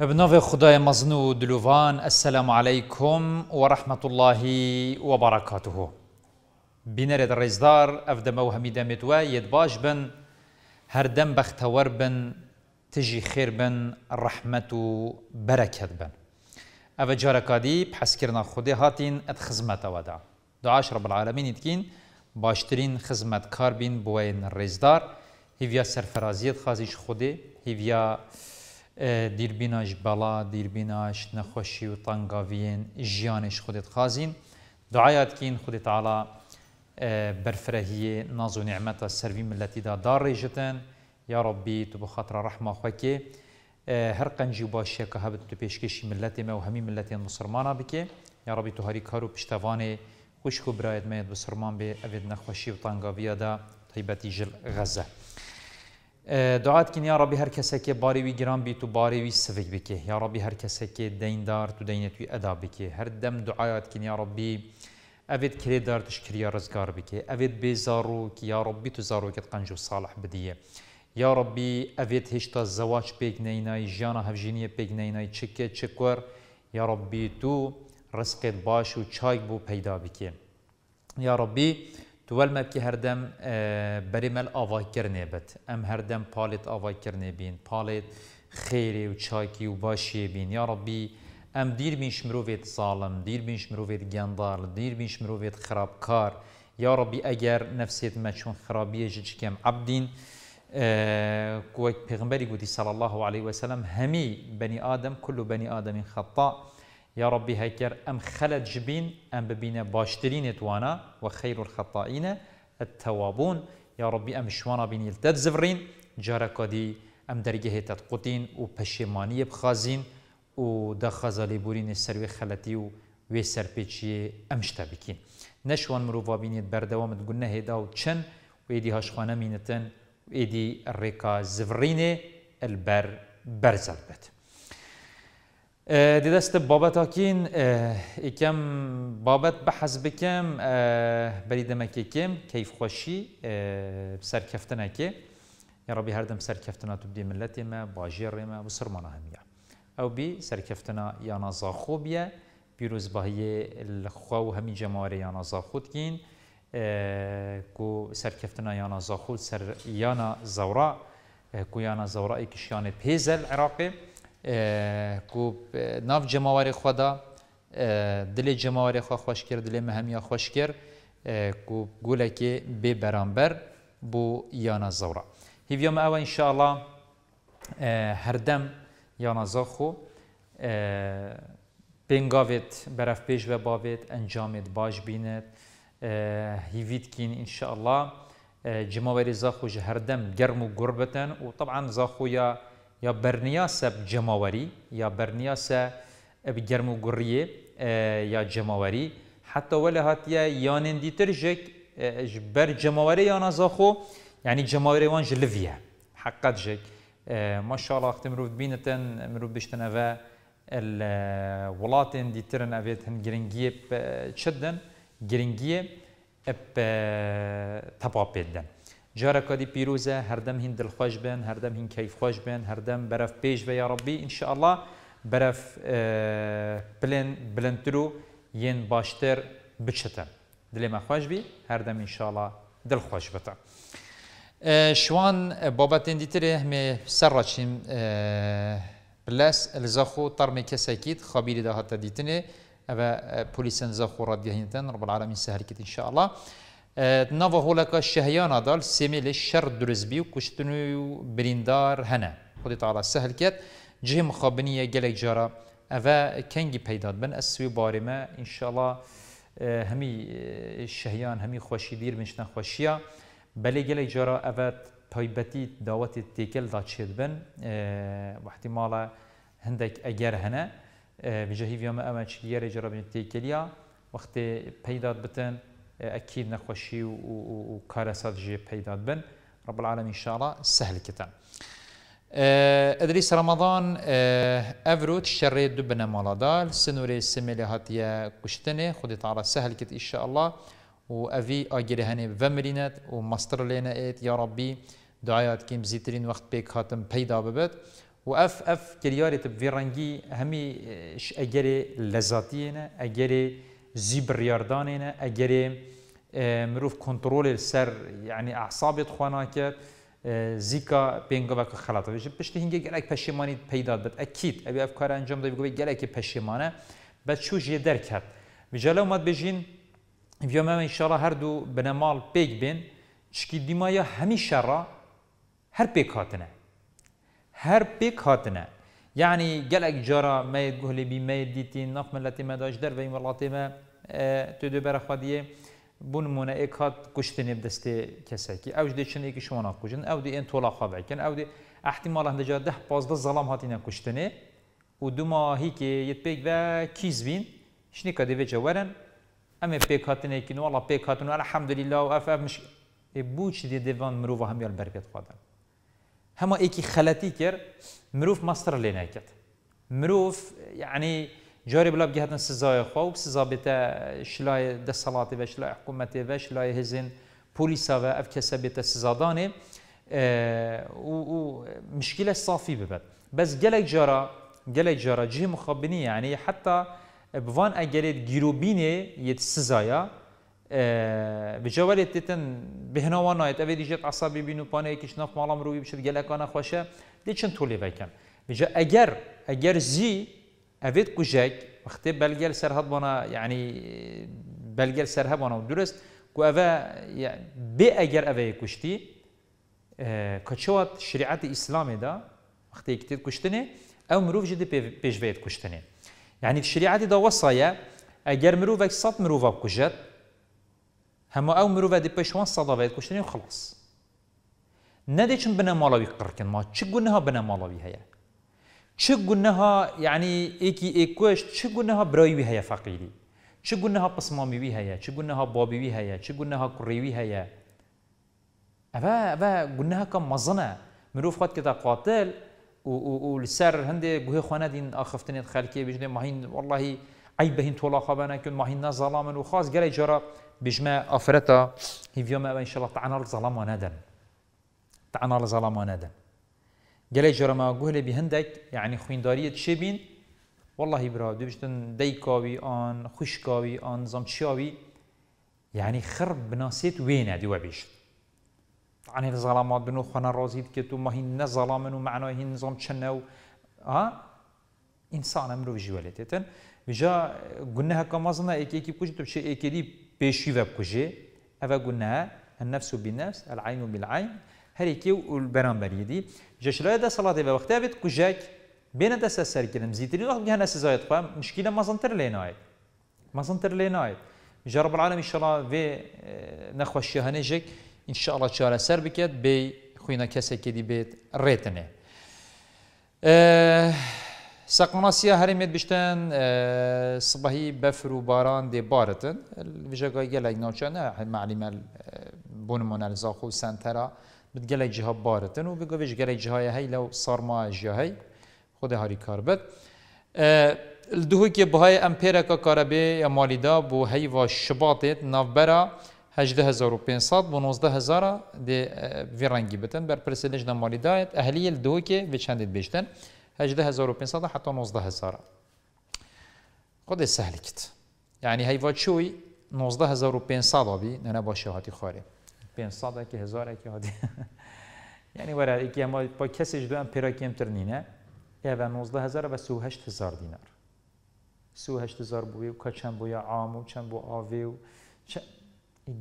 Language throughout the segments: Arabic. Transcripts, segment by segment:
بنوف خدای مزنو دلوان السلام عليكم ورحمة الله وبركاته برکاته بینرد رزدار اف دمو همیده متوه ید باش بن هر دم بختور بن تجي خير بن رحمة و بركات بن اف جاركادي بحس كرنا خودي هاتين ات خزمت ودا دعاش رب العالمين يتكين باشترين خزمت كاربين بوين رزدار هيفيا سرفرازيت خازيش خودي هيفيا دیربیناش بەڵا دیربیناش نەخۆشی و تەنگاویێن ژیانش خودت خازین دعایاتکەین خودت عالا بەرفرەهیە ناز و نعمەتە دا دار داڕێژتن یا ڕبی تو بە خاطرە ڕەحماخواکێ هەر قەنجی و باشیەکە هەبت تو پێشکەشی ما و هەمی ملەتێن مسلمانە بکێ یا ڕبی تو هەری کار و پشتەوانێ خوشک و برایەتمەێت بسرمان بێ ئەوێت نەخۆشی و دا تایبەتی جل غزه دعات کن یا ربی هر کسی که باری وی گران بی تو باری وی سفیک بکی یا ربی هر کسی که دین دار تو دینت وی ادا بکی هر دم دعایت کن یا ربی اوید کلی دار تشکریه رزگار بکی اوید بیزارو که یا ربی تو زارو کت قنج و صالح بدیه یا ربی اوید هشتا زواج پیک نینای جانا هفجینیه پیک نینای چکه چکور یا ربی تو رزقت باش و چایک بو پیدا بکی یا ربی توال مبکی هردم آه، بری مل آوای کرنه بد ام هردم پالت آوای کرنه بین پالت خیری و چاکی و باشی بین یا ربی ام دیر بینش مروفیت سالم دیر بینش مروفیت گندار دیر بینش مروفیت خرابکار یا ربی اگر نفسیت ما چون خرابیه جج کم عبدین كويك آه، پیغمبری قدي صلى الله عليه وسلم همي بني آدم كل بني آدم خطأ يا ربي هيكر أم خلت جبين أم ببين باشترين توانا وخير الخطائين التوابون يا ربي أم شوانا بين يلتد زفرين جاركا دي أم درجه تتقطين و پشماني بخازين و دا خزالي بورين السروي خلتي و وي سرپيچي أمشتا بكين نشوان مروفا بينيت بردوام تقولنا هيدا و تشن و ايدي هاشخانا مينتن و ايدي الريكا زفرين البر برزل بت اه، ددست بابتا كين إكم بابت بحسبكم بريد مكيكم كيف خوشي بسر كفتنكي يا هر دم اه، سر كفتنا تبدي ملتی ما باجیر ما بصر ما نهمية أو بي سر نزاخو بیه بیروز باهی بهي و همي جماري یا نزاخوت كين کو سر كفتنا یا نزاخوت سر یا زوراء کو یا زوراء ایکشیان پیزل عراقی آه، کو آه، ناف جماوری خدا آه، دل جماوری خوا خوش کرد دل مهمی خوش کرد کو گله که به برانبر بو یانا زورا هیویم اوه هر دم یانا زخو بنگاوت برف پیش و باوت انجامت باش بیند هیوید کین انشاءالله جماوری زاخو جهردم گرم و گربتن و طبعا زخو یا یا برنیاس جماوری یا برنیاس بگرم و گریه اه، یا جماوری حتی ولی هاتیه یانین دیتر جک اه، بر جماوری یا نزاخو یعنی جماوری وان جلویه حقت جک اه، ما شاء الله وقت مروف بينتن مروف بشتن اوه الولاتين دي ترن افيت هن جرينجيه تشدن جرينجيه اب تبابيدن جارا کادی پیرۆزە هەردەم هین دڵخۆش بن هەردەم هین خوش بن برف هەردەم بەرەف پێش ان شاء الله برف اه، بلن بلن ترو یەن باشتر خوش بچتە دلێمە خۆشبی هەردەم انشاءله دڵخۆش بتا اه، شوان بابا بابەتێن دیترێ هەمێ سەرڕچین اه، بلەس لزەخۆ تەرمێ کەسەکیت خەبیری داهاتە دیتنێ ئەوە پلیسەن زەخۆ ڕادگەهێنتن ان شاء الله نافا هولكا الشهيانة دال سيمي للشر درز بي وكشتنو بريندار هنا خدي تعالى سهل كات جه مخابنية جلك جارة أفا كنجي بيداد بن أسوي بارما إن شاء الله همي الشهيان همي خوشي دير منشنا خوشيا بلي جلك جارة أفا تايبتي دعوت تيكل دا تشيد بن واحتمالا هندك أجر هنا بجهي فيما أمان شكيار جرى بن تيكليا وقت بيداد بتن اكيد نخوشي وكارسات جي بيداد بن رب العالمين ان شاء الله سهل كتن أه، ادريس رمضان أه، افروت شر دبنا مالادال سنوري سميلي هاتيا كشتني خدي تعالى سهل كت ان شاء الله وافي اجري هني فمرينت ومستر لنا ايت يا ربي دعايات كيم زيترين وقت بيك هاتم بيدا ببت واف اف كرياري تب فيرانجي همي اش اجري لزاتينا اجري جی بڕاردانێنە ئەگەرێ مرۆڤ کنتترۆلێ سەر یعنی عسابێت خواناکە زیکا پێنگەڵکە خەڵاتەوەش پشتی هینگە گەلێک پەشێمانی پەیدا بێت ئەکییت ئەبێ ئەفکار ئەنجام دەبی گەلێکی پەشێمانە بە چوژێ دەرکات ویژە لەومات بێژین ڤێمەمە شەڕە هەردوو بنەماڵ پێک بێن چکی دیمایە هەمی شەڕە هەر پێک هاتنە هەر پێک هاتنە یعنی گەلێک جارە مەید گوهلی بیمەید دیتین نەخمەلەتی مەداش دەروین وڵاتیمە تۆ دو بەرەخوادیە بوون مونە ئێک هاات کوشتێ دەستێ کەسێکی ئەوش دەچنێکی شوۆنا کوژن ئەو دی ئێن تۆڵا خەبکەن ئەو دی ئەحتیمال هەندەجا ده پازدە زەڵام هاتیە کوشتێ و دوما هیکێ یت پێک بە کیزبین شنی کە دەوێتە وەرن ئەمێ پێک هاتنێکی نوڵە پێک هاتون ئەلە حەمدلیلا و ئەف مش بوو چ دی دێوان مرۆڤ هەمیان بەرپێت خوادن هما ايكي خلاتي كير مروف مەستر لێ كت مروف يعني جاري بلا بجهة سزایە خوا آه، و سزا بێتە شلای دەسەڵاتی بە شلای حکوومەتی بە شلای هێزن پۆلیساوە ئەف کەسە بێتە سزادانێ و مشكله صافي ببت بس گەلێک جارە گەلێک جارە جه مخابنی يعني حتى بڤان ئەگەرێت گیرروبینێ يت سزايا آه، بجوال تتن بهنا وانا اتوی دیجت عصبی بینو پانه کش نف مالام روی بشد گلکان خوشه دیچن تولی بکن بجا اگر اگر زی اوید کجک وقتی بلگل سرهد بانا یعنی بلگل سرها بانا درست کو اوه يعني بی اگر اوه کشتی آه، کچوات شریعت اسلامی دا وقتی اکتید کشتنه او مروف جدی پیشوید کشتنه یعنی شریعت دا وصایه اگر مروفک صد مروفا بکشت هەموو ئەو مرۆڤ دی پێشوان سەداوێت کوشتنی و خلاص نەدەچن بنا ماڵەوی قڕکن ما چه چ گونەها بنە ماڵەوی هەیە چ گونەها یعنی ئێکی ئێکۆش چ گونەها چه هەیە فەقیری چ گونەها پسمامیوی هەیە چ گونەها بابیوی هەیە چ گونەها کوڕیوی هەیە ئەە ئەە گونەهەکە مەزنە مرۆڤ خۆت کەدا قاتل و و و ولسر هەندێ گوێ خوانەدین ئاخفتنێت خەرکێ بژنێ ماهین واللهی ئەی بەهین تۆڵا خەبانەکەن ماهین نازەڵامن و خاص گەلی جارە بجمع آفرتا هي يوم إن شاء الله تعنا الظلام وندم تعنا الظلام وندم جلي جرما جهل بهندك يعني خوين دارية شبين والله برا بيجتن ديكاوي آن خشكاوي آن زمتشاوي يعني خرب بناسيت وين دي وبيش عن الظلامات بنو خنا رازيد كتو ما نظلام ظلامن معناه هي نظام شنو ها آه؟ انسان امرو في جوالتتن بجا قلنا هكا إيكي ظنا اكي اكي بكوش تبشي اكي دي بيشي وبكجي أفا قلناها النفس بالنفس العين بالعين هريكي والبرامبر بريدي جاش لا دا صلاة بوقتها بيت كجاك بين دا ساسر كلم زيتري وقت جهنا سزايد قام مشكلة ما زنتر لينايد ما زنتر لينايد جا رب العالم إن شاء الله في آه، نخوة الشهنجك إن شاء الله تشارة سر بكت بي خوينا كسكي دي بيت ريتنه أه سقناسيا هرمت بشتن صباحي بفر وباران دي بارتن الفيجاقاي يلا نوچانا معلمة بونمونا زاخو سنترا بتجلق جهه بارتن وبيقو بيش جلق جهه هاي لو صار ما هاي خود هاري كاربت الدهو كي بهاي امبيرا كاربي يا ماليدا بو هاي هيوا شباطت نافبرا 18500 و 19000 دي فيرانجي بتن بر برسلج ماليدا اهليه الدهو كي بيشندت بيشتن 18500 حتی 19000 خود سهل کت یعنی هیوا چوی 19500 بی نه باشه هاتی خاره 500 که 1000 که هاتی یعنی وره یکی اما با کسیش دو هم پیرا کمتر نینه و 19000 و 38000 دینار 38000 بوی و چند بویا عام و چند بو آوی و چند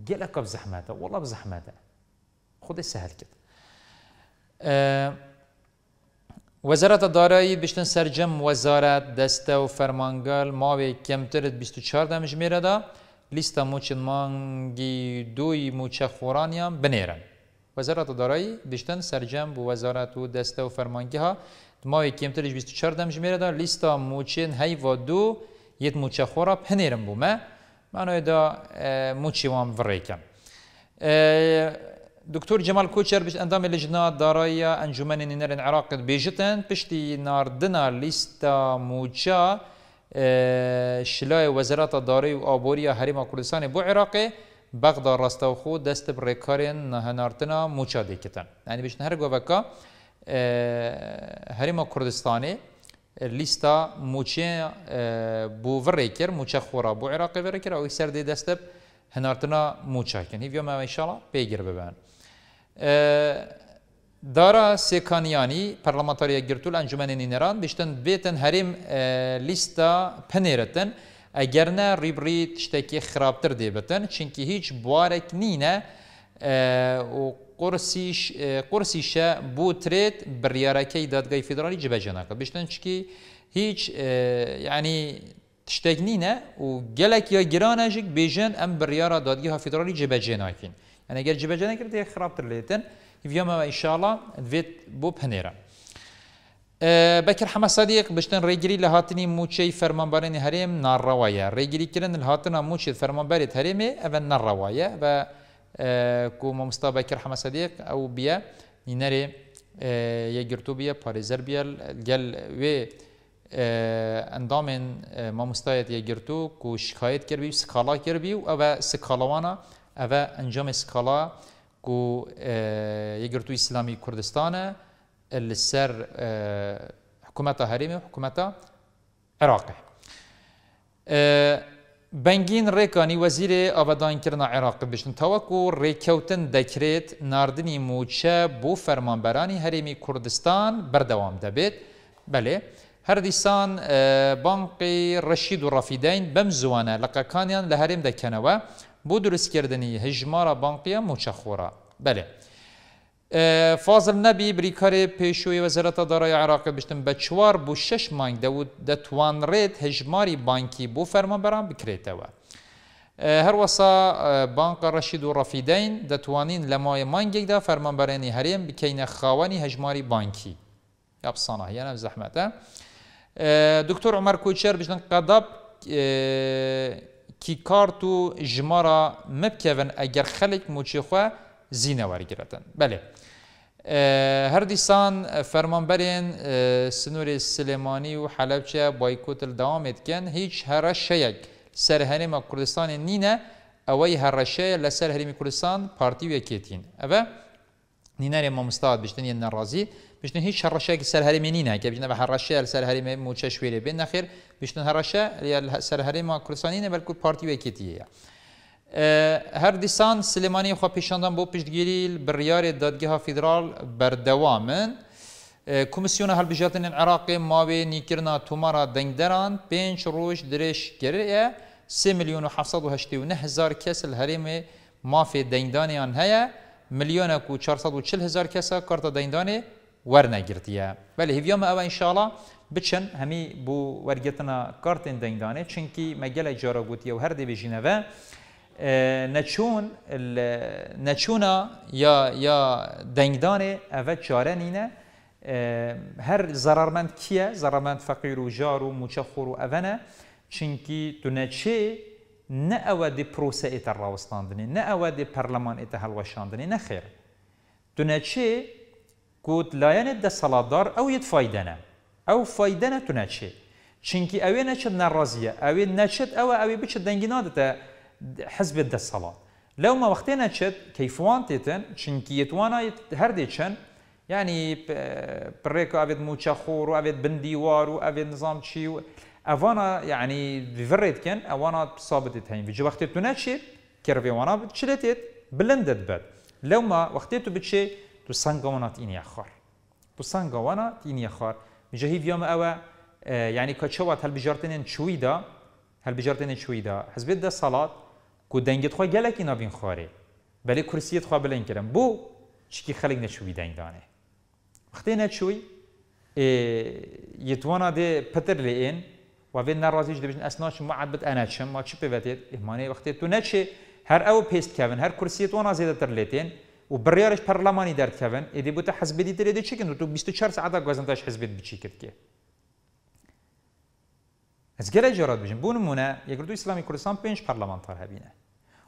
گلک بزحمته والله بزحمته خود سهل کت وزارت دارایی بیشتن سرجم وزارت دسته و فرمانگل ماوی کمتر 24 دمش میره دا لیست موچن مانگی دوی موچه خورانی هم بنیرن وزارت دارایی بیشتن سرجم و وزارت و دسته و فرمانگی ها ماوی کمتر 24 دمش میره دا لیست موچن هی و دو یت موچه خورا بنیرن بومه منوی دا موچی وام وریکم دكتور جمال دکتۆر جەمال کۆچەر بشت ئەندامی لە ژنا دارایە ئەنجومەنی نەرن عراقت بێژتن پشتی ناردنا لیستە موچا آه، شلای وەزاراتە دارەی و ئابۆریە هەریما کوردستانی بۆ عێراقی بەغدا ڕاستەوخۆ دەست بڕێکارێن هەنارتنا موچا دێکتن ئەنی يعني بشتن هەر گۆڤەکە آه، هەریما کوردستانی لیستا موچێ آه، بۆ ڕێکر موچە خۆرا بۆ عێراقی ڕێکرا كن سەردەی دەستب هەنارتنا موچاکن هیڤ ماوەیشاڵە پێگیر ببن. دارا سیکانیانی پارلمانتاریه گرتول انجمن نینران بیشتن بیتن هریم لیستا پنیرتن اگر نه ریبری تشتکی خرابتر دیبتن چنکی هیچ بوارک نینه و قرسیش قرسیشه بو ترید بریارکی دادگاه فدرالی جبهجناکه بیشتن چکی هیچ یعنی تشتک نینه و گلک یا گرانجک بیژن ام بریارا دادگاه فدرالی جبهجناکین ئەن يعني ئەگەر جبەجە نەکرد یەک خراپتر لێتن ڤێمەوە ئیشاڵە دەبێت بو پەنێرە. اه، بەکر حمە سادیەک بشتن ڕێگیری لە هاتنی موچەی فەرمانبارێنی هەرێم ناڕەوەیە ڕێگیریکردن لە هاتنە موچێت فەرمانبارێت هەرێمێ ئەە نەڕەوایە بە کومەمستا بەکر حمە سادیەک ئەو بیە نینەرێ یەگرتو بیە پارێزەر بیە گەل وێ ئەندامێن مامۆستایەت یەگرتو و اندامن اه، ما مستایت اه، گرتو شکایەت کردبی و سکالا کردبی و ئەوە سکالوانا اوه انجام اسکالا کو یگرتو اسلامی کردستانه لسر حکومت هریمی حکومت عراقه بنگین ریکانی وزیر آبادان کرنا عراق بشن توکو ریکوتن دکریت ناردنی موچه بو فرمانبرانی هریمی کردستان بردوام دبید بله هر دیسان بانقی رشید و رفیدین بمزوانه لقاکانیان لهریم دکنوه بۆ دروستکردنی هەژمارە بانقیە موچەخۆرە بەێ. فازل نەبی بریکارێ پێشوی وەزارەتە دەڕای عراقە بشتم بە چوار بۆ شش مانگ دەوت دەتوانڕێت هەژماری بانکی بۆ فەرمەبەران بکرێتەوە. هەروەسا بانکە ڕەشید و ڕەفیدەین دەتوانین لە مایە مانگێکدا فەرمەبەرێنی هەرێم بکەینە خاوەنی هەژماری بانکی. یاپسانە یانە زەحمەتە. دکتۆر عمەر کوچێر بژن قەداب کی کارت و جمارا مبکون اگر خلق موچی خواه زینه ورگیرتن بله اه، هر دیسان فرمان برین اه، سنور سلیمانی و حلبچه بایکوت دوام ادکن هیچ هر شیک سر هرم کردستان نینه اوی هر شی لسر هرم کردستان پارتی و کتین اوه نینه ما مستاد بشتن یه نرازی بشن هیچ هەڕەشەیەک يعني سەر هەرمی نینە کە بژنە بە هەڕەشە سەر هەرمی موچە شوێرێ بێن نەخێر بشن هەڕەشە سەر هەرێما کوردستانینە بەلکو پارتی وەکێتیە. هەر أه، دیسان سلمانی خوا پیشاندان بۆ پشتگیری بڕیارێ دادگەها فیدرال بەردەوامن. أه، کمیسیۆنە هەلبژاتنین عراق ماوێ نیکرنا تومارا دنگدران پێنج ڕۆژ درش گەرەیە 3 میلیون و نه هزار کس هەرێمێ مافی دەنگدانیان هەیە میلیون و 440 هزار کەسە کارتە دنگدانی وەرنەگرتیە بەلی هیڤۆمە ئەوە ئینشاڵە بچن همی هەمی بۆ وەرگتنە کارتین دەنگدانێ چونکی مەگەلە جارەگووتیە و بجینه و نچون نەچوونە یا یا دەنگدانێ او چاره نینه اه، هر ضررمند کیه ضررمند فقیر و جار و مچخور و اونه چونکی تو نچه نە او دی پروسه ایتر راوستاندنی نە او دی پەرلەمان ئێتە هەڵوەشاندنی نەخێر تو نچه كوت لايان ده دار او يتفايدنا او فايدنا تناشي چنكي اوي نشد نرازيه اوي نشد او اوي بچ دنگينا تا حزب ده صلاه لو ما وقتنا نشد كيفوان تيتن چنكي يتوانا هر ديچن يعني بريكو ابيد خور و ابيد بنديوار و ابيد نظام و اوانا يعني بفرد كن اوانا صابت تهين في وقت تناتشي كيرفي وانا بتشلتت بلندت بد لو ما وقتيتو بتشي تو سانگا وانا تینی اخار تو سانگا وانا تینی اخار مجاهی ویام اوه يعني اه، كتشوات هل بجارتين چویدا هل بجارتين شويدا حزب ده صلاة كودنجت خو جلك نابين خاري بل كرسي خو بلين كرم بو شكي خلق نشويدا دانه وقتی وقتين شوي يتوانا دي بتر لين وفين نرازيج دبجن اسناش ما عاد بت انا شم ما تشبي بتيت اهماني وقتی تو نتشي هر او بيست كافن هر كرسي توانا زيادة ترليتين و بڕیارش پەرلەمانی دەرکەون ئێدی بۆتە حەزبێتی درێ دەچکن و تو 24 سعدا گوازنداش حزبێت بچی کردکێ ئەزگەرە جارات بژین بۆ نمونە یەکردو ئسلامی کوردستان پێنج پەرلەمانتار هەبینە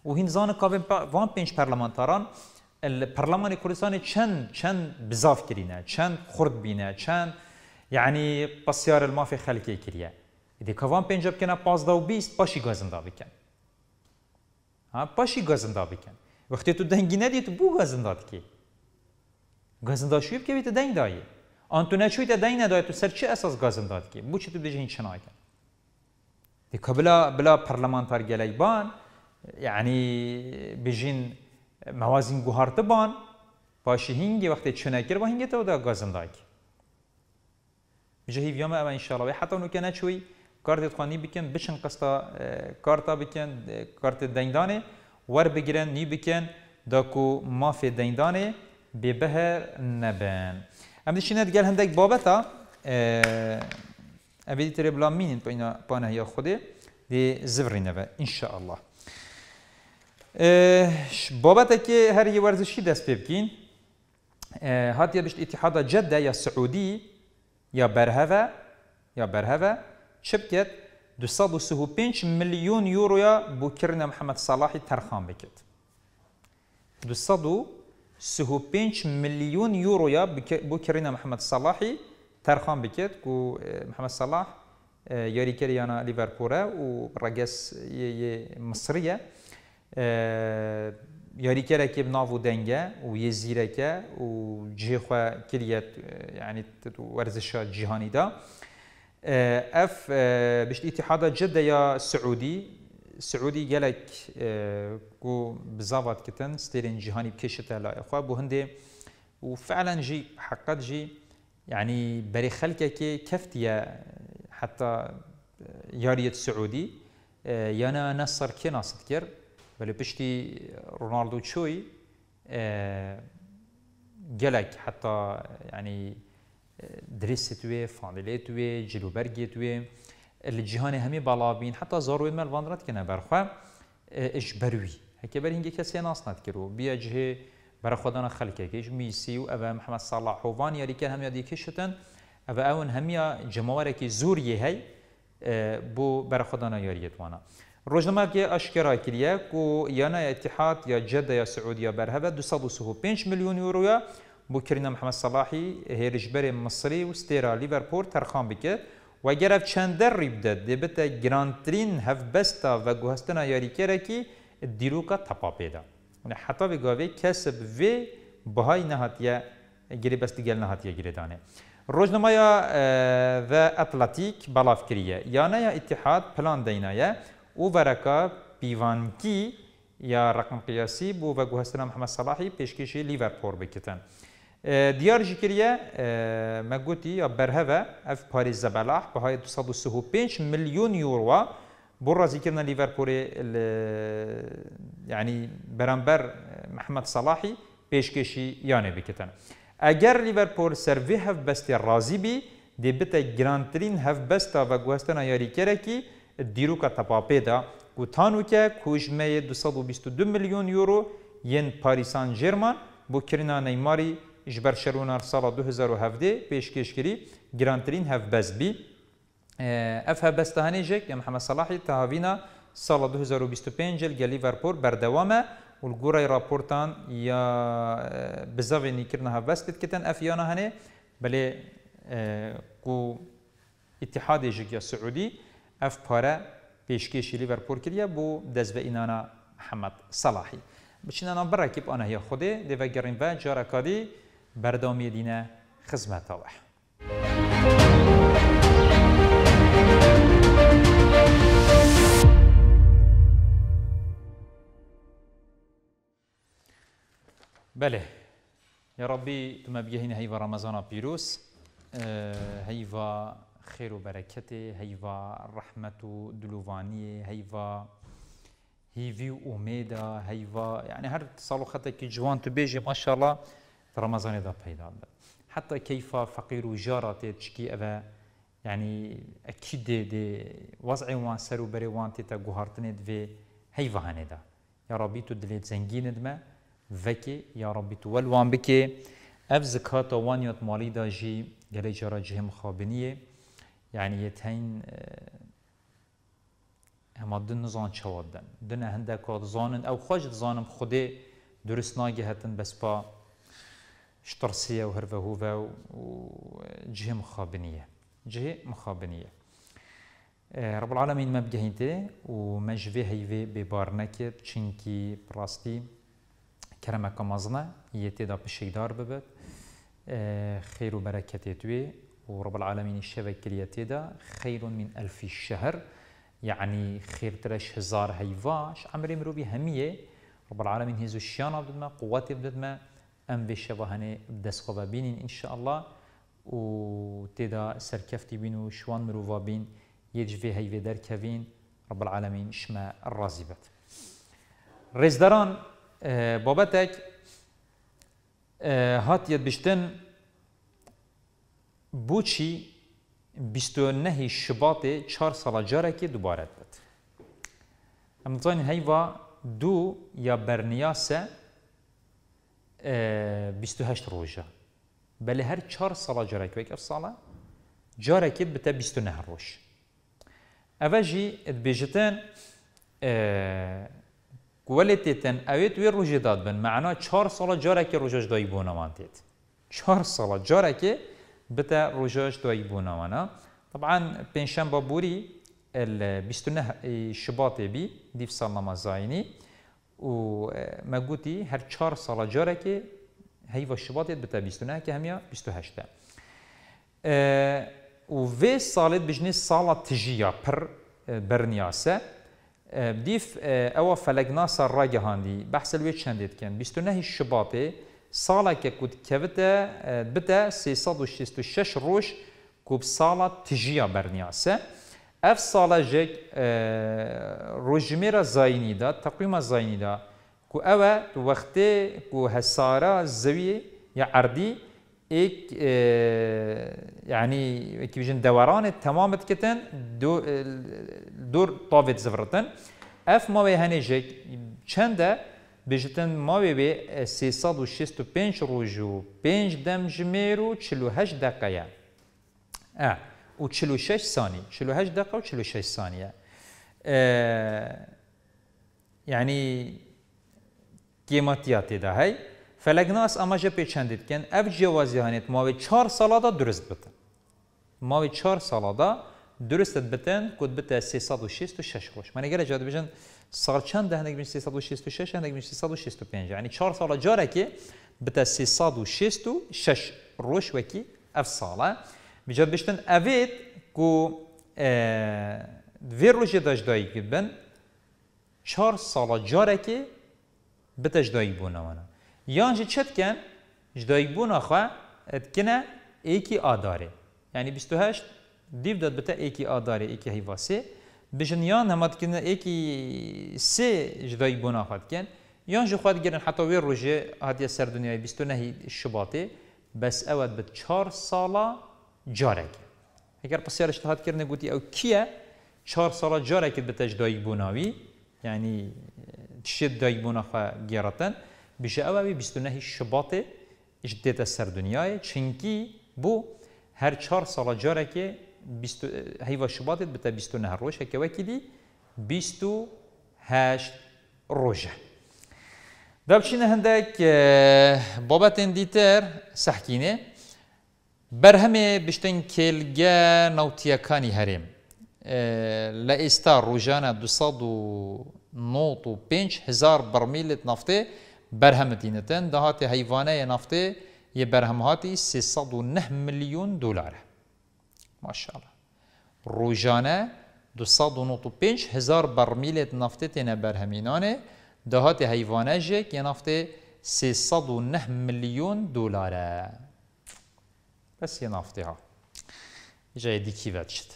و هینزانە کاوان پێنج پەرلەمانتاران پارلمان کوردستانی چەند چند بزاف کرینە چند خورد بینه، چند یعنی پسیار المافی خەلکی که دی پنج پێنج بکەنە پازدا و بیست پاشی گازندا بکەن پاشی گازندا بکەن وقتی تو دنگی ندی تو بو گازنداد کی گازنداشویب که بیت دنگ دایی آن تو نشویت دنگ ندایی تو سر چه اساس گازنداد کی بو چه تو این چنای کن دیگه بلا بلا پارلمانتار بان یعنی بجین موازین گوهارت بان باشی هنگی وقتی چنکر با هنگی تو دا گازنداد کی بجه هیویام اما انشالله حتی اونو که نشوی کارت خوانی بکن بچن قصتا اه، کارتا بکن اه، کارت دنگ دانه ور بگیرن نی بکن دا کو مافی دیندانه بی بهر نبن ام دیشینه دیگر هندک بابتا اویدی تره بلا مینین پانه یا خوده دی زورینه و انشاءالله بابتا که هر یه ورزشی دست ببکین هاتیه بشت اتحاد جده یا سعودی یا برهوه یا برهوه چپ کرد 235 مليون يورو بو كرنا محمد صلاحي ترخان بكت 235 مليون يورو بو اه، محمد صلاح ترخان بكت كو محمد صلاح ياري كريانا ليفربولا ورقص مصريه یاریکەرە کێب ناو و دەنگە اه، و یێزیرەکە و جێخوا کریت اه، یعنی وەرزشە جیهانیدا آه، اف آه، بشتيتي حدا جده يا سعودي سعودي جلك آه، كو بزافات كتن ستيرين جهاني بكشتا لا اخوا بو هندي وفعلا جي حقت جي يعني بري خلكك كفتيا حتى يارية سعودي يانا نصر كي ناصد بل بشتي رونالدو تشوي جلك حتى يعني دريس توي فامیلت توي جلو برگیت وی الجهان همي بالا بین حتی زاروی مل واندرت کنه برخوا اجبروی هکی بر هنگی کسی ناس ند کرو بیا جه برا خودانا خلکه و ابا محمد صلاح و وان یاری که همی کشتن ابا اون همی جماوره كي زوریه هی اه، بو برا ياريت وانا روزنامه کې اشکرا کړی کو یانا اتحاد یا جده یا سعودیا برهبه 205 میلیون یورو بو کرنا محمد صلاحی هیرجبر مصری و ستیرا لیورپول ترخان بکه و اگر اف چندر ریب داد دبت گرانترین هف بستا و گوهستنا یاری کرده که دیروکا تپا پیدا یعنی حتی به گاوه کسب و بهای نهاتیه گری بستگل نهاتیه گری دانه روزنامه و اتلتیک بلاف کریه یعنی اتحاد پلان دینایه او ورکا پیوانکی یا رقم قیاسی بو و گوهستنا محمد صلاحی پیشکشی لیورپول بکتن دیار جکریه مگوتی یا برهوه اف پاریز زبلاح به های 235 میلیون یورو برا ذكرنا ليفربول يعني برانبر محمد صلاحي بيشكشي يعني بكتن اگر ليفربول سروي هف بست رازي بي دي بتا جرانترين هف بستا و گوستنا ياري كركي ديروكا تبابي دا كوتانوكا كوجمه 222 مليون يورو ين باريس سان جيرمان بو كرنا نيماري جبر شرونا سالا 2007 پیش کشکری گرانترین هف بز بی اف هف بز تهانی جک یا محمد صلاحی تهاوینا سالا 2025 جل لیورپور بردوامه و الگورای راپورتان یا بزاوی نیکرنا هف بز تید کتن اف یانا هنه بله قو اتحاد جک یا سعودی اف پاره پیش کشی لیورپور کریا بو دزو اینانا محمد صلاحی بچینا برای کیپ آنها یا خوده دیوگرین و جارکادی بردامی دینا خدمت آوا. بله، یا ربی تو مبیهین هيفا رمضان بيروس آه، هيفا خير و هيفا هیوا رحمت هيفا هيفي أميدا هيفا يعني امید، هیوا یعنی هر سال ما شاء الله رمضان دا پیدا ده حتی کیفا فقیر و جارات چکی او یعنی يعني اکید دی, دی وضع وان سر و بری وان تیتا گوهارتنید و هیوهانه ده یا ربی تو دلیت زنگیند ما وکی یا ربی تو والوان بکی اف زکات وان یاد مالی دا جی گلی جارا جه مخابنیه يعني يتين آه، هما دن نزان چوادن دن هنده که زانن او خوش زانم خوده درست ناگه هتن بس با شطرسية وهرفة هوفا وجهة مخابنية جهة مخابنية اه، رب العالمين ما بقى وما جفي هيفي ببارنك تشينكي براستي كرمك مزنا يتدا بشيدار ببت اه، خير وبركة توي ورب العالمين الشبكة دا خير من ألف الشهر يعني خير ترش هزار هيفاش عمري مروبي همية رب العالمين هزو الشيانة بدما قواتي بدما ئەم وێشەوە هەنێ دەستخۆبە بینین ئینشاءله و تێدا سەرکەفتی بین و شوان مرۆڤ بین یەکێ هەیوێ دەرکەوین رب العالمین شمە ڕازی بێت. ڕێزدەران اه، اه، هات هاتیەت بشتن بۆچی نەهی شباتێ چهار ساڵە جارێکی دوباره بێت. ئەمزانین هەیوا دو یا بەرنیاسە 28 آه، روجا بل هر 4 صلاة جارك بك الصلاة جارك بتا 29 روج اوجي بيجتن آه، كواليتيتن اويت وير روجي داد بن معنا 4 صلاة جارك روجاش دايبونا بونا مانتيت 4 صلاة جارك بتا روجاش دايبونا بونا وانا طبعا بنشان بابوري ال 29 شباط بي ديف صلاة مزايني و ما گوتی هر چهار سال جاره که هیوا شباتت بتا 29 که همیا 28 و وی سالت بجنی سالا تجیا پر برنیاسه بديف او فلقناسا راجا هاندي بحث الويت شنديت كان بيستنهي الشباطي صالة كود كبتا بتا 366 روش كوب صالة تجيا برنياسة ev salajek e, rojmera zayinî da teqvîma zayinî da ku ew e wextê ku hesara zewiyê ya erdî ek e, yani ki bijin dewaranê temam diketin e, dor tavê zivritin ev mavê henêjek çend e بجتن ما به 365 روز و 5 دم جمیر و 48 دقیقه و46 ثانية 48 دقيقة و46 ثانية آه يعني قیمتیات ده هی فلگناس اما جا پیچندید كان اف جوازی هانيت ماوي 4 سالا دا درست بتن ماوي 4 سالا دا درستت بتن كود بتا 366 روش ماني اگر اجاد بجن سال چند ده هنگ بین 366 هنگ بین 365 يعني 4 سالا جاركي که بتا 366 روش وكي اف ساله بجد بشتن أفيد كو في روجي داش دايك بن شار صالة جاركي بتاش دايك بونا وانا يانجي تشتكن جدايك بونا خا اتكنا ايكي آداري يعني بشتو هشت ديب دات بتا ايكي آداري ايكي هيفاسي بجن يان هما تكنا ايكي سي جدايك بونا خوا اتكن يانجي خوا تجرن حتى وير روجي هاتيا سر دنياي بشتو نهي شباطي بس اوت بتشار صالة جارگی اگر پسیار اجتهاد کردن گویدی او کیه چار سالا جاره که به تج بوناوی یعنی چشید دایگ بونا خواه گیراتن بیشه اوه بی بیستو نهی شباط اجدیت سر دنیای چنکی بو هر چار سالا جاره که هیوه شباطیت به تا بیستو نه روشه که وکی دی بیستو هشت روشه دبچین هنده که بابت اندیتر سحکینه بەرهەمێ بشتن کێلگە ناوتیەکانی هەرێم لە ئێستا ڕۆژانە 5هزار بەرمیلت نفتێ بەرهەمەدینەتەن داهاتێ هەیوانەیە نفتێ یە بەرهەمهاتی 309 میلیون دلارە ماشاءله ڕۆژانە 5هزار بەرمیلت نفتێ تێنە بەرهەمینانێ داهاتێ هەیوانەژێک یە نفتێ 309 مليون دولار بس ينافتها جاي دي كي وجد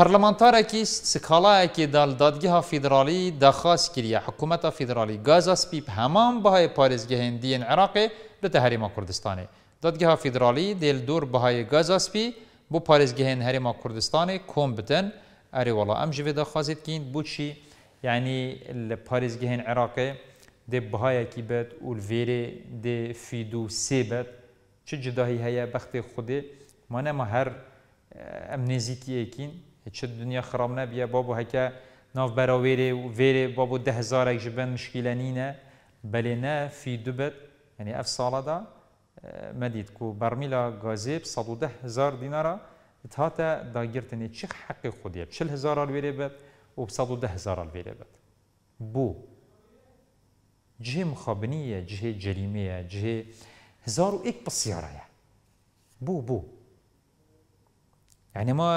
پرلمانتار اكي سكالا اكي دال دادگيها فيدرالي دخاس كريا حكومة فيدرالي غازا سبيب همان بهاي پارزگه هندين عراقي ده تهريما كردستاني دادگيها فيدرالي ديل دور بهاي غازا سبيب بو پارزگه هريما كردستاني كوم بتن اري والا ام جوه دخازت كين بوچي يعني لپارزگه هن عراقي ده بهاي اكي بد والفيري ده فيدو سيبت چه جدایی هیا بەختی خودی ما نەمە هر اه، ئەم اکین چه دنیا خراب نەبیە با بۆ هەکە ناوبەراوێرێ و وێرێ بابو اه، ده هزار ji بن مشکیلە نینە بلی نه فی یعنی اف دوبێت ئەنی ئەف ساڵەدا مەدید و بەرمیلا گازێب 1هزار دینارە هاتە داگررتنی چه حق خودیە چ هزار وێرێ بێت و صد و ده هزار وێرێ بێت بوو جێ مخابنیە جهێ جریمەیە جه هزارو إيك بالسيارة يعني. بو بو يعني ما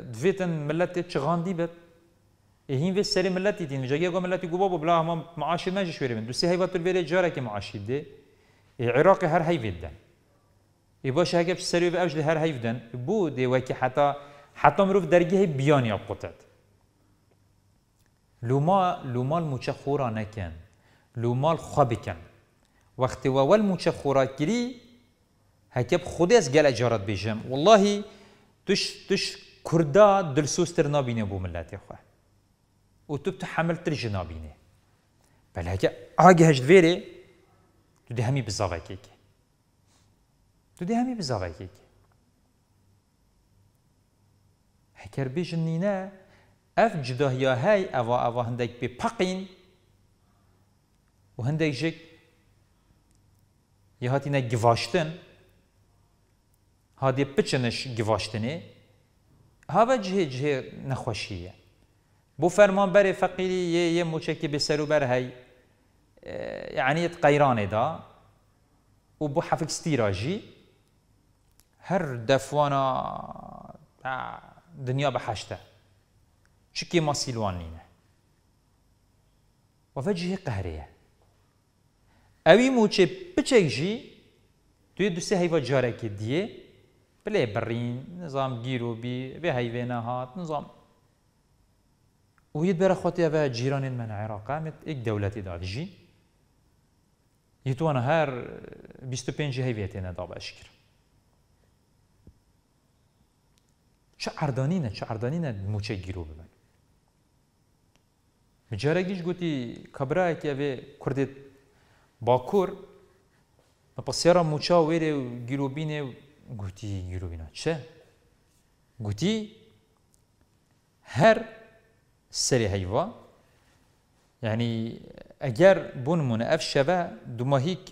دفيتن ملتي غاندي بت إيه هين في السري ملتي دين جاية قام ملتي قبوا بلا هما معاشي ماجي جيش من دوسي هاي بطل بيري جارك معاشي دي العراق إيه هر هاي فيدن إيه باش هاي كبش السري في أوجل هر هاي فيدن بو دي واكي حتى حتى مروف درجة هي بيان يقطت لما لما المتشخورة نكن لما الخبكن وقتی و ول موچه خوراک گیری هکب خودی از گل اجارت بیجم والله توش تش کردا دلسوستر نابینه بو ملت خو و تو حمل تر جنابینه بله هکه آگه هشت ویره تو ده همی بزاوه که تو ده همی بزاوه که هکر بیجن نینه اف جداهیا های اوا اوا هندک بی پقین و هندک جک یه نه گواشتن هادی پچنش گواشتنی و جه جه نخوشیه بو فرمان بر فقیری یه یه موچکی به سرو بر هی اه، یعنی قیرانه دا و بو حفظ ستیراجی هر دفوانا دنیا به حشته چکی ما سیلوان نینه و وجه قهریه اوی موچه پچک جی توی دو سه حیوه جارکی دیه بله برین نظام گیرو بی به حیوه نهات نظام وید برای خواتی اوه جیران من عراقه یک ایک دولتی داد جی یتوانه هر 25 حیوه تینه دا بشکر چه نه چه نه موچه گیرو ببن مجاره گوتی کبرای که اوه کردیت باکور مە پسێرە موچا وێرێ و گیرۆبینێ و گوتی گیرۆبینا چە؟ گوتی هەر سەری هەیوا یعنی ئەگەر بوونمونە ئەف شەبە دومەهیک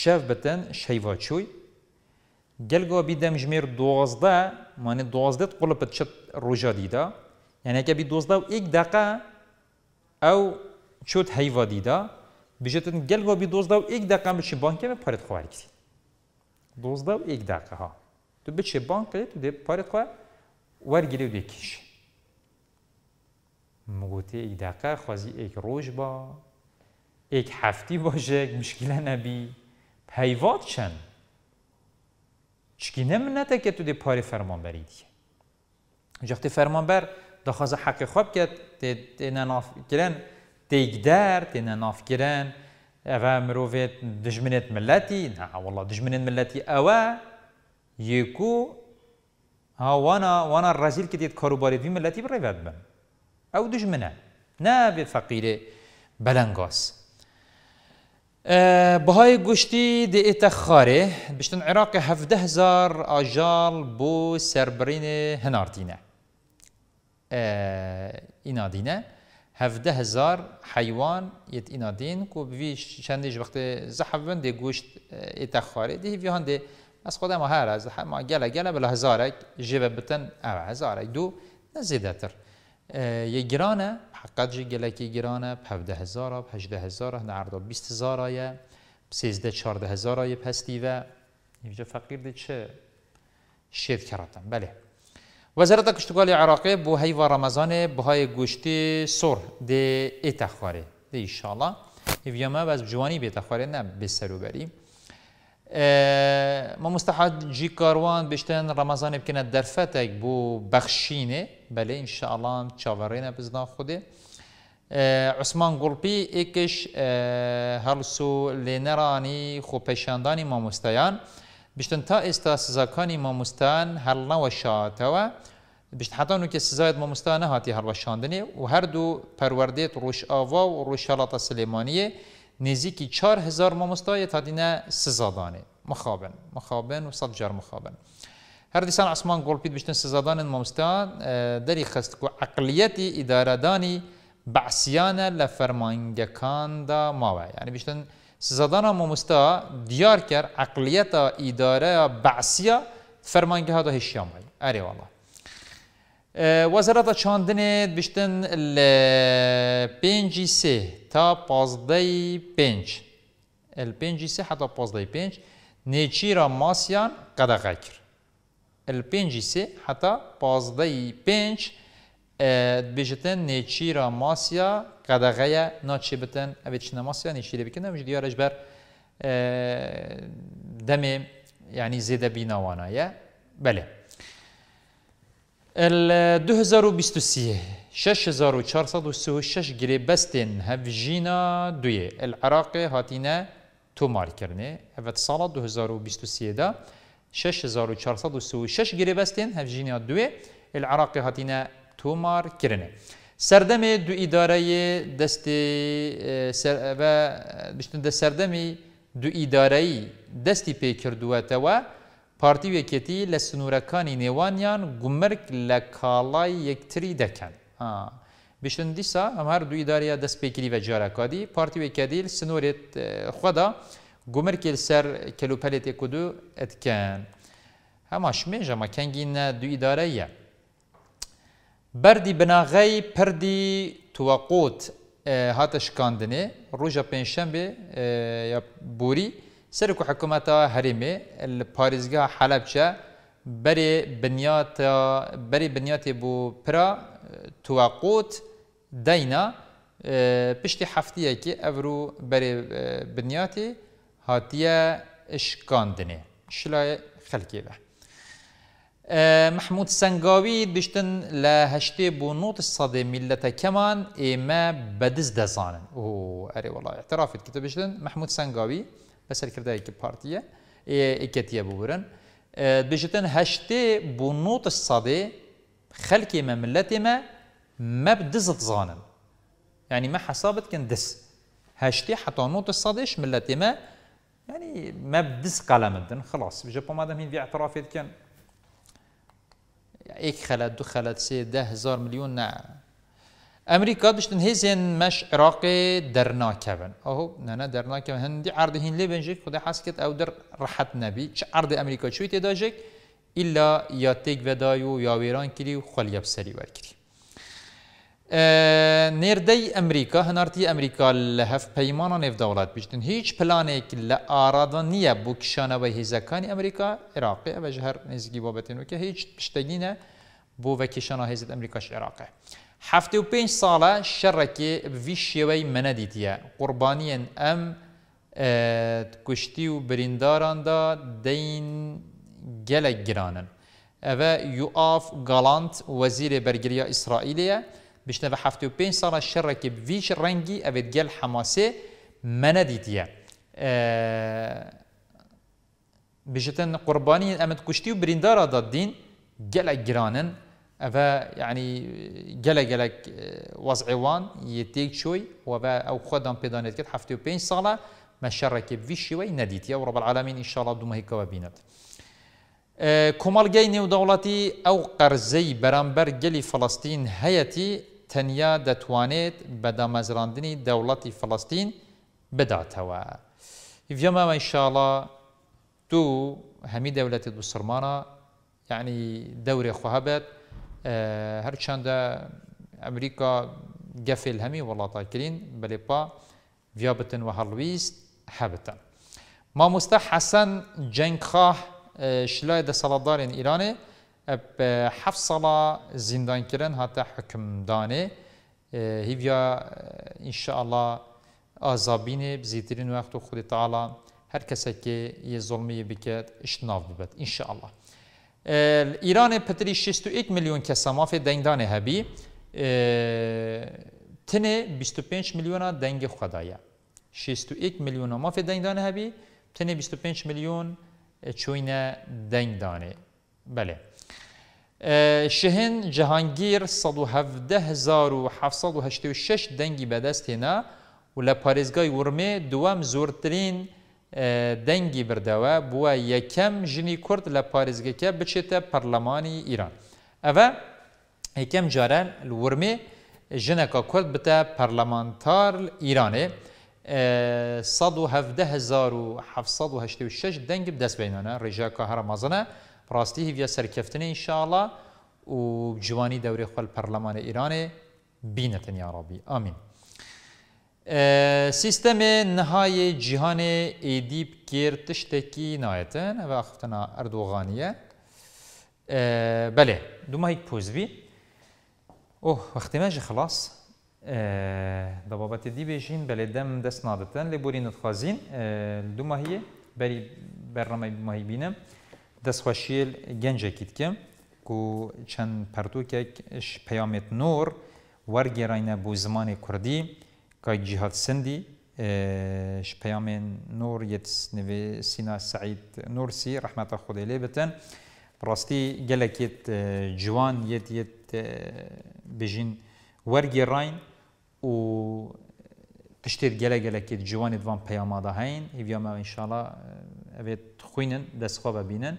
شەف بتەن شەیوا چووی گەلگۆ بیدەم ژمێر دۆزدە مانێ دۆزدەت قوڵپت چت ڕۆژە دیدا یعنەکە بی دۆزدا و ئیک دقا او شوت هەیوا ديدا Bijetin گل و بی دوزده و یک دقیقه چه بانکه به پارت خواهر کسی. دوزده و یک دقیقه ها. تو چه بانکه تو ده پارت خواه ورگیری و ده کش. یک دقیقه خوازی یک روش با یک هفتی باشه یک مشکل نبی پیوات چن چکی نمنه که تو ده پاره فرمان بریدی جاختی فرمان بر دخواز حق خواب کرد ده نناف کرن تيقدر تينا نافكيران افا مروفيت دجمنت ملاتي نا والله دجمنت ملاتي اوا يكو ها وانا وانا الرزيل كي كاروباري في ملاتي بريفات بن او دجمنا نابي فقيري بلنغاس أه بهاي گوشتی دی ایت خاره بشتن عراق هفده هزار آجال بو سربرین هنار أه اینا دینه 7000 حیوان یتین دین کو بیش وقت زحبهند گوشت اتخالیده و هند از خود ما هر از ها گلا گلا به 7000 جبه بتن آواز را دو زیدتر یه گران حق ج گلا کی و 10000 18000 دردو 20000 ایا 13 14000 ایا پستی و اینجا فقیر دی چه شیر کرتن بله وزارت کشتگال عراقی بو هی و رمضان بو های گوشتی سر دی ایت خواره دی انشالله و از جوانی بیت خواره نه به بریم اه، ما مستحاد جی کاروان بشتن رمضان بکنه درفتک بو بخشینه بله انشالله چاورینه بزنا خوده اه، عثمان گلپی ایکش اه، هلسو لینرانی خوپشندانی ما مستیان بشتن تا ئێستا سزاکانی مامۆستان هەڵنەوەشاتەوە بشت حتان و کە سزایت مامۆستا هر وشاندنی و دو پروردیت روش آوا و ڕۆژهڵاتە نزی که چار هزار مامۆستایە تادینە سزادانێ مخابن مخابن و صد جار مخابن. هر دیسان عثمان پید بشتن سزادان مامۆستان اه، داری خست که عقلیەتی اداردانی بعثیانه لفرمانگکان دا ماوه یعنی بشتن سزادانا ممستا ديار كر عقلية إدارة بعسية فرمانجها ده هشام أري والله وزارت چاندنید بشتن ل پنجی سه تا پازده پنج ال سه حتی پازده پنج نیچی را ماسیان قدقه کر ال سه حتی پازده پنج بجتن نيشيرا ماسيا قدغيا ناتشي بتن أبيتشنا ماسيا نيشيرا بكنا مش ديار أجبر دمي يعني زيادة بينا وانا يا بله ال 2023 6436 جري بستن هفجينا دوية العراق هاتينا تومار كرني هفت سالة 2023 دا 6436 جري بستن هفجينا دوية العراق هاتينا تومار کرنه سردم دو اداره دستی سر و بشتن ده سردم دو اداره دستی پی کردوته و پارتی وکتی لسنورکانی نیوانیان گمرک لکالای یکتری دکن بشتن دیسا هم هر دو اداره دست پیکری و جارکادی پارتی وکتی لسنورت خدا گمرک سر کلوپلت کدو اتکن هماش میجا ما کنگین دو اداره یه بردی بناغی پردی توقوت آه، هات شکاندنی روزا پنجشنبه یا آه، بوری سرکو حکومت هریمه پاریزگاه حلبچه بری بنیات بری بنیات بو پرا آه، توقوت دینا پشتی هفتیه که اورو بری بنیاتی هاتیه اشکاندنی شلای خلکی به آه، محمود سنگاوی دشتن لە بو نوت نۆت ملت کمان ایما بدز دزانن او اری والا اعترافت کە دشتن محمود سنگاوی بە سەرکردایەکی پارتیە ئیکەتیە بورن آه، بو نوت بۆ نۆت سەدێ خەلکی مە ما بدز دزانن یعنی ما حسابت کن دس هەشتێ حتا نۆت سەدەش ملەتێمە ینی مەب دز قەلەمدن خلاص بجا پا مادم هین اعترافت کن یک خلط دو خلط سه ده هزار میلیون نه امریکا دشتن هزین مش عراق درنا ناکبن اهو نه نه درنا هندی عرض هین لی بنجک خدا حس کت او در راحت نبی چه عرض امریکا چوی تداجک ایلا یا تیگ ودایو یا ویران کلی و خلیب سری ورکری آه، نردي امريكا هنارتي امريكا لهف هەف نف نێودەوڵات بجتن هیچ پلانێکی لە ئارادە نییە بۆ کشانەوەی هێزەکانی ئەمریکا عێراقی ئەوەژ هەر نزگی بۆ بەتێنوکە هیچ پشتەگینە بۆ بەکیشانە هێزت ئەمریکاش عێراقە. هەفته و پێنج ساڵە شەڕێکی وی شێوەی منەدیتیە قوربانیان ئەم آه، کوشتی و برینداراندا دەین گەلە گرانن. ئەوە یوآف گاڵاند وەزیرێ بەرگریا ئیسرائیلەیە، بشنوه 75 سال شرک ویش رنگی اوید گل حماسه منه دیدیه آه، بجتن قربانی امد کشتی و بریندارا دادین گلک گرانن أبا يعني جلا جلا وضعوان يتيك شوي وبا أو خدم بدانت كت حفتي وبين صلاة ما شرك بفيش شوي نديتيا ورب العالمين إن شاء الله دوما هيك وبينت آه، كمال جاي نيو دولتي أو قرزي برامبر جلي فلسطين هيتي تەنیا دەتوانێت بە دامەزراندنی دەوڵەتی فلەستین بداتەوە. ڤێمەمەشاڵە دو هەمی دەولەتی دووسرمانە یعنی دەورێ خوهبێت اه، هەرچەندە ئەمریکا گەفیل هەمی وڵاتاکرین بەلێپا ڤیا بتن و هەڵویست هەبتن. مامۆستا حەسەن جەنگخاح اه، شلای دەسەڵاتدارێن ئیرانێ، اب حفصلا زندان کرن حتی حکم دانه هیویا انشاءالله آزابین بزیترین وقت خود تعالی هر کسی که یه ظلمی بکرد اشتناف ببد انشاءالله ایران پتری 61 میلیون کسا مافی دنگدان هبی تنه 25 میلیون دنگ خدایه 61 میلیون مافی دنگدان هبی تنه 25 میلیون چوینه دنگدانه بله شهن جهانگیر 17,786 دنگی بدست هنا و لپارزگای ورمه دوام زورترین دنگی بردوا بوا یکم جنی کرد لپارزگی که بچه پرلمانی ایران اوه یکم جارن ورمه جنکا کرد بتا پرلمانتار ایرانه 117,786 دنگ بدست بینانه رجا که هر مازنه ڕاستی هیویە سەرکەفتنە ئینشاءڵە و جوانی دەوری خۆل پەرلەمانە ئیرانێ بینەتەنیا ڕۆبی ئامین. جهان اه، نەهایە جیهانێ ئێدیب کێر و نایەتن ئەوە خفتنا دو اه، بەلێ دومایک پۆزوی ئۆه وەختێمەژی خلاص دەبابەتی اه، دیبێژین بەلێ دەم دەست نادەن لێ بۆری نتخوازیین دوماهیە بەری بەرڕەمەی دوماهی بینم. دەستخۆشیل گەنجێکی تکە و چەند پەرتوکێک پەیامێت نۆر وەرگێڕینە بۆ زمانی کوردی کای جیهات سندی پەیامێن نۆر یەتنوێ سینا سعید نورسی ڕحمەتە خودی لێ بتەن ڕاستی گەلەکێت جوان یەت یەت بژین وەرگێڕین و پشتێت گەلە گەلەکێت جوانی دوان پەیامادا هەین هیڤیا ماوە انشاءڵە ئەوێت خوینن دەستخوا ببینن.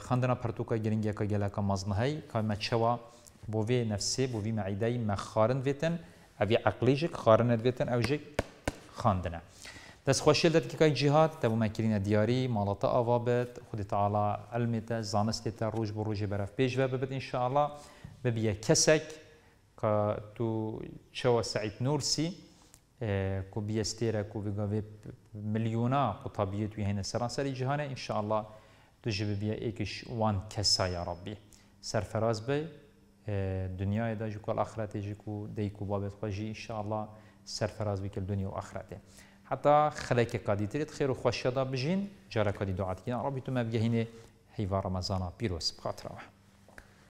خاندنا پرتوکا گرنگی که گلکا مزن هی که ما چوا بو وی نفسی بو وی معیده ما خارند ویتن او عقلی جک خارن ویتن او جک خاندنه دس خوشی دت که که جهاد تبو مکرین دیاری مالتا آوابت خود تعالی علمی تا زانستی تا روش بر روش برف ان شاء الله انشاءالله ببیا کسک که تو چوا سعید نورسی اه، کو بیستیره کو بگاوی ملیونا قطابیت وی هین سراسری جهانه الله تو جبه بیا ایکش وان کسا یا ربی سرفراز به اه، دنیای دا جکو الاخرته جکو دیکو بابت خوشی انشاءالله سرفراز بکل دنیا و اخرته حتى خلك قادي خیر و وخوش يدا بجين جارك قادي دعاتك يا ربي تما بيهيني هيفا رمضان پیروس بخاطر روح